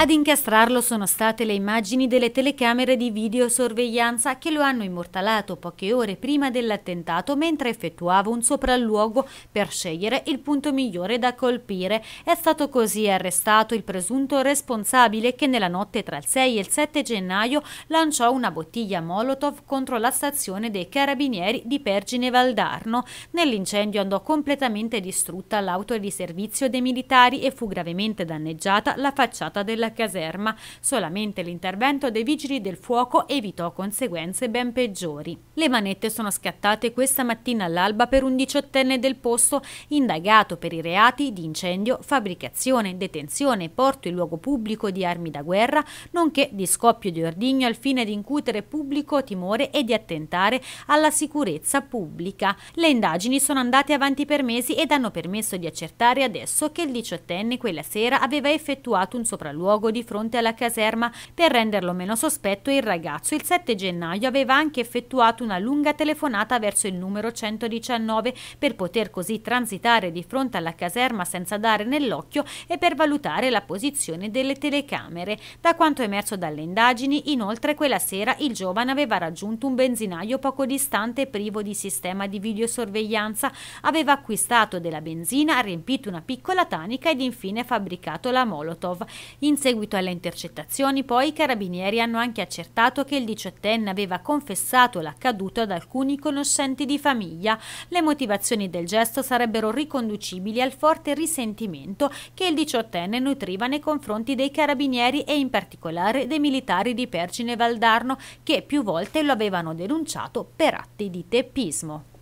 Ad incastrarlo sono state le immagini delle telecamere di videosorveglianza che lo hanno immortalato poche ore prima dell'attentato mentre effettuava un sopralluogo per scegliere il punto migliore da colpire. È stato così arrestato il presunto responsabile che nella notte tra il 6 e il 7 gennaio lanciò una bottiglia Molotov contro la stazione dei carabinieri di Pergine Valdarno. Nell'incendio andò completamente distrutta l'auto di servizio dei militari e fu gravemente danneggiata la facciata della della caserma. Solamente l'intervento dei vigili del fuoco evitò conseguenze ben peggiori. Le manette sono scattate questa mattina all'alba per un diciottenne del posto indagato per i reati di incendio, fabbricazione, detenzione, porto in luogo pubblico di armi da guerra, nonché di scoppio di ordigno al fine di incutere pubblico timore e di attentare alla sicurezza pubblica. Le indagini sono andate avanti per mesi ed hanno permesso di accertare adesso che il diciottenne quella sera aveva effettuato un sopralluogo luogo di fronte alla caserma per renderlo meno sospetto il ragazzo. Il 7 gennaio aveva anche effettuato una lunga telefonata verso il numero 119 per poter così transitare di fronte alla caserma senza dare nell'occhio e per valutare la posizione delle telecamere. Da quanto emerso dalle indagini, inoltre quella sera il giovane aveva raggiunto un benzinaio poco distante privo di sistema di videosorveglianza, aveva acquistato della benzina, riempito una piccola tanica ed infine fabbricato la Molotov. In seguito alle intercettazioni, poi, i carabinieri hanno anche accertato che il diciottenne aveva confessato l'accaduto ad alcuni conoscenti di famiglia. Le motivazioni del gesto sarebbero riconducibili al forte risentimento che il diciottenne nutriva nei confronti dei carabinieri e in particolare dei militari di Pergine Valdarno che più volte lo avevano denunciato per atti di teppismo.